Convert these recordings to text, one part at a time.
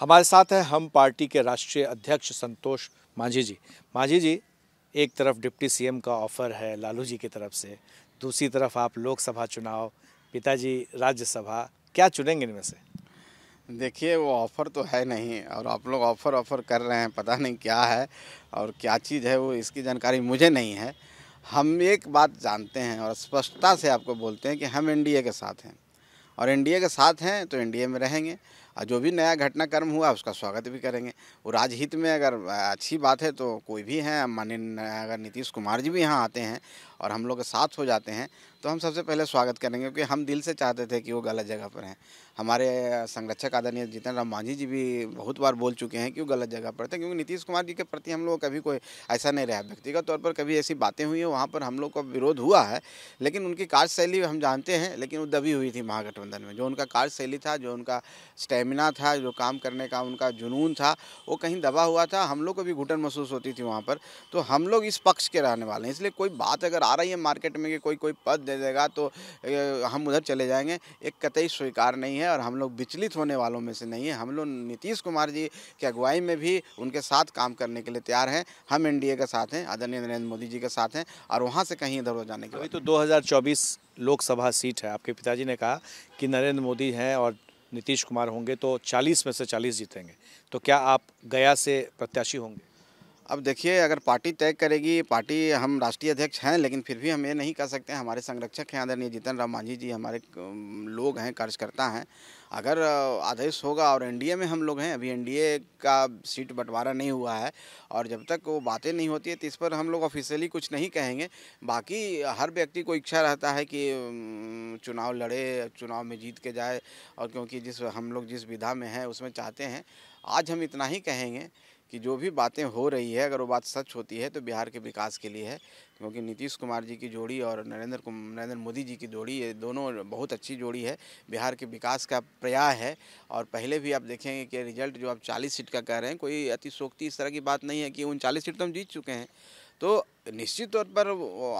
हमारे साथ हैं हम पार्टी के राष्ट्रीय अध्यक्ष संतोष मांझी जी मांझी जी एक तरफ डिप्टी सीएम का ऑफर है लालू जी की तरफ से दूसरी तरफ आप लोकसभा चुनाव पिताजी राज्यसभा क्या चुनेंगे इनमें से देखिए वो ऑफ़र तो है नहीं और आप लोग ऑफ़र ऑफ़र कर रहे हैं पता नहीं क्या है और क्या चीज़ है वो इसकी जानकारी मुझे नहीं है हम एक बात जानते हैं और स्पष्टता से आपको बोलते हैं कि हम एनडीए के साथ हैं और एनडीए के साथ हैं तो एनडीए में रहेंगे और जो भी नया घटनाक्रम हुआ उसका स्वागत भी करेंगे और राजहित में अगर अच्छी बात है तो कोई भी हैं माननीय अगर नीतीश कुमार जी भी यहाँ आते हैं और हम लोग के साथ हो जाते हैं तो हम सबसे पहले स्वागत करेंगे क्योंकि हम दिल से चाहते थे कि वो गलत जगह पर हैं हमारे संरक्षक आदरणीय जीतन राम मांझी जी भी बहुत बार बोल चुके हैं कि वो गलत जगह पर थे क्योंकि नीतीश कुमार जी के प्रति हम लोग कभी कोई ऐसा नहीं रहा व्यक्तिगत तौर पर कभी ऐसी बातें हुई हैं वहाँ पर हम लोग का विरोध हुआ है लेकिन उनकी कार्यशैली हम जानते हैं लेकिन वो दबी हुई थी महागठबंधन में जो उनका कार्यशैली था जो उनका स्टैम स्टेमिना था जो काम करने का उनका जुनून था वो कहीं दबा हुआ था हम लोग को भी घुटन महसूस होती थी वहाँ पर तो हम लोग इस पक्ष के रहने वाले हैं इसलिए कोई बात अगर आ रही है मार्केट में कि कोई कोई पद दे देगा तो हम उधर चले जाएंगे एक कतई स्वीकार नहीं है और हम लोग विचलित होने वालों में से नहीं है हम लोग नीतीश कुमार जी की अगुवाई में भी उनके साथ काम करने के लिए तैयार हैं हम एन के साथ हैं आदरणीय नरेंद्र मोदी जी के साथ हैं और वहाँ से कहीं इधर उधर जाने के अभी तो 2024 लोकसभा सीट है आपके पिताजी ने कहा कि नरेंद्र मोदी हैं और नीतीश कुमार होंगे तो 40 में से 40 जीतेंगे तो क्या आप गया से प्रत्याशी होंगे अब देखिए अगर पार्टी तय करेगी पार्टी हम राष्ट्रीय अध्यक्ष हैं लेकिन फिर भी हम ये नहीं कह सकते हमारे संरक्षक हैं आदरणीय जीतन राम मांझी जी हमारे लोग हैं कार्यकर्ता हैं अगर आदेश होगा और एनडीए में हम लोग हैं अभी एनडीए का सीट बंटवारा नहीं हुआ है और जब तक वो बातें नहीं होती है तो इस पर हम लोग ऑफिशियली कुछ नहीं कहेंगे बाकी हर व्यक्ति को इच्छा रहता है कि चुनाव लड़े चुनाव में जीत के जाए और क्योंकि जिस हम लोग जिस विधा में हैं उसमें चाहते हैं आज हम इतना ही कहेंगे कि जो भी बातें हो रही है अगर वो बात सच होती है तो बिहार के विकास के लिए है क्योंकि नीतीश कुमार जी की जोड़ी और नरेंद्र नरेंद्र मोदी जी की जोड़ी ये दोनों बहुत अच्छी जोड़ी है बिहार के विकास का प्रयास है और पहले भी आप देखेंगे कि रिजल्ट जो आप चालीस सीट का कह रहे हैं कोई अतिशोक्ति इस तरह की बात नहीं है कि उन चालीस सीट तो हम जीत चुके हैं तो निश्चित तौर पर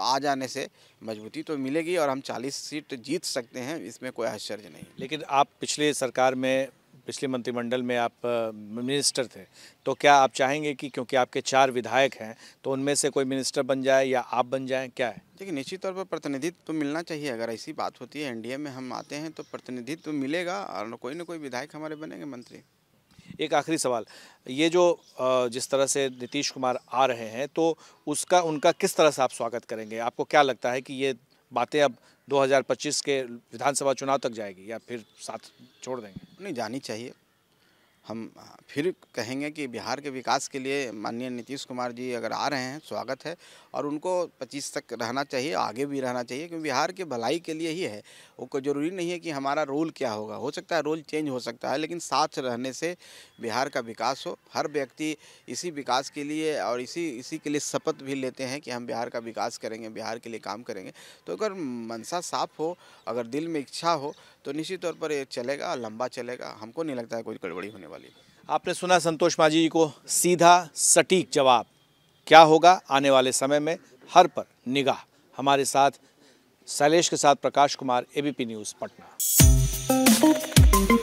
आ जाने से मजबूती तो मिलेगी और हम 40 सीट जीत सकते हैं इसमें कोई आश्चर्य नहीं लेकिन आप पिछले सरकार में पिछले मंत्रिमंडल में आप मिनिस्टर थे तो क्या आप चाहेंगे कि क्योंकि आपके चार विधायक हैं तो उनमें से कोई मिनिस्टर बन जाए या आप बन जाए क्या है देखिए निश्चित तौर पर प्रतिनिधित्व तो मिलना चाहिए अगर ऐसी बात होती है एनडीए में हम आते हैं तो प्रतिनिधित्व तो मिलेगा और कोई ना कोई विधायक हमारे बनेंगे मंत्री एक आखिरी सवाल ये जो जिस तरह से नीतीश कुमार आ रहे हैं तो उसका उनका किस तरह से आप स्वागत करेंगे आपको क्या लगता है कि ये बातें अब 2025 के विधानसभा चुनाव तक जाएगी या फिर साथ छोड़ देंगे नहीं जानी चाहिए हम फिर कहेंगे कि बिहार के विकास के लिए माननीय नीतीश कुमार जी अगर आ रहे हैं स्वागत है और उनको 25 तक रहना चाहिए आगे भी रहना चाहिए क्योंकि बिहार के भलाई के लिए ही है वो कोई ज़रूरी नहीं है कि हमारा रोल क्या होगा हो सकता है रोल चेंज हो सकता है लेकिन साथ रहने से बिहार का विकास हो हर व्यक्ति इसी विकास के लिए और इसी इसी के लिए शपथ भी लेते हैं कि हम बिहार का विकास करेंगे बिहार के लिए काम करेंगे तो अगर मनसा साफ हो अगर दिल में इच्छा हो तो निश्चित तौर पर ये चलेगा लंबा चलेगा हमको नहीं लगता है कोई गड़बड़ी होने वाली आपने सुना संतोष माझी जी को सीधा सटीक जवाब क्या होगा आने वाले समय में हर पर निगाह हमारे साथ शैलेश के साथ प्रकाश कुमार एबीपी न्यूज़ पटना